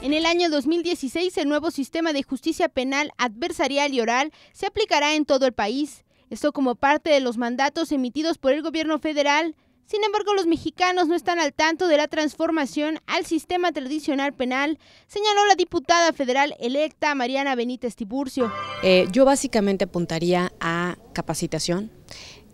En el año 2016, el nuevo sistema de justicia penal adversarial y oral se aplicará en todo el país. Esto como parte de los mandatos emitidos por el gobierno federal. Sin embargo, los mexicanos no están al tanto de la transformación al sistema tradicional penal, señaló la diputada federal electa Mariana Benítez Tiburcio. Eh, yo básicamente apuntaría a capacitación,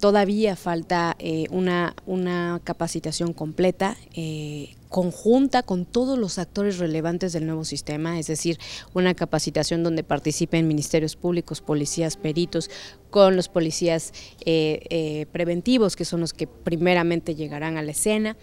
todavía falta eh, una, una, capacitación completa, eh, conjunta con todos los actores relevantes del nuevo sistema, es decir, una capacitación donde participen ministerios públicos, policías, peritos, con los policías eh, eh, preventivos, que son los que primeramente llegarán a la escena.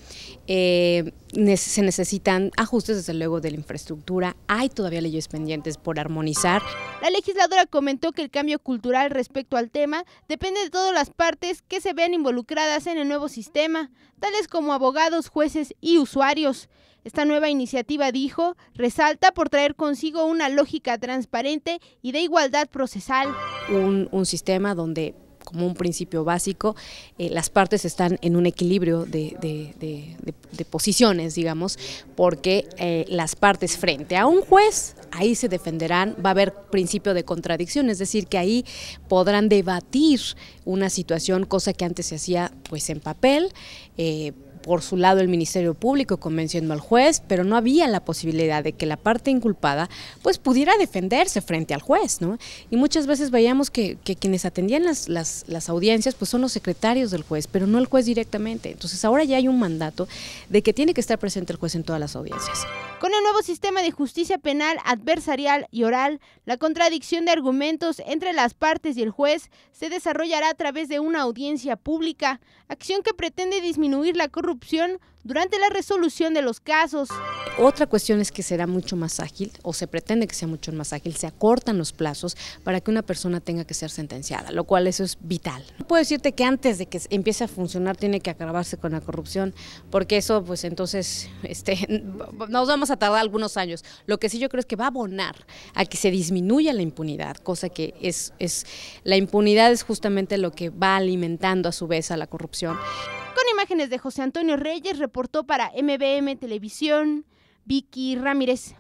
Eh, se necesitan ajustes desde luego de la infraestructura, hay todavía leyes pendientes por armonizar. La legisladora comentó que el cambio cultural respecto al tema depende de todas las partes que se vean involucradas en el nuevo sistema, tales como abogados, jueces y usuarios. Esta nueva iniciativa, dijo, resalta por traer consigo una lógica transparente y de igualdad procesal. Un, sistema donde como un principio básico, eh, las partes están en un equilibrio de, posiciones, digamos, porque eh, las partes frente a un juez, ahí se defenderán, va a haber principio de contradicción, es decir, que ahí podrán debatir una situación, cosa que antes se hacía pues en papel. Eh, por su lado el Ministerio Público convenciendo al juez, pero no había la posibilidad de que la parte inculpada pues pudiera defenderse frente al juez, ¿no? Y muchas veces veíamos que, quienes atendían las, audiencias pues son los secretarios del juez, pero no el juez directamente. Entonces ahora ya hay un mandato de que tiene que estar presente el juez en todas las audiencias. Con el nuevo sistema de justicia penal adversarial y oral, la contradicción de argumentos entre las partes y el juez se desarrollará a través de una audiencia pública, acción que pretende disminuir la corrupción corrupción durante la resolución de los casos. Otra cuestión es que será mucho más ágil, o se pretende que sea mucho más ágil, se acortan los plazos para que una persona tenga que ser sentenciada, lo cual eso es vital. Puedo decirte que antes de que empiece a funcionar tiene que acabarse con la corrupción, porque eso pues entonces este, nos vamos a tardar algunos años. Lo que sí yo creo es que va a abonar a que se disminuya la impunidad, cosa que es, es la impunidad es justamente lo que va alimentando a su vez a la corrupción de José Antonio Reyes reportó para MBM Televisión Vicky Ramírez.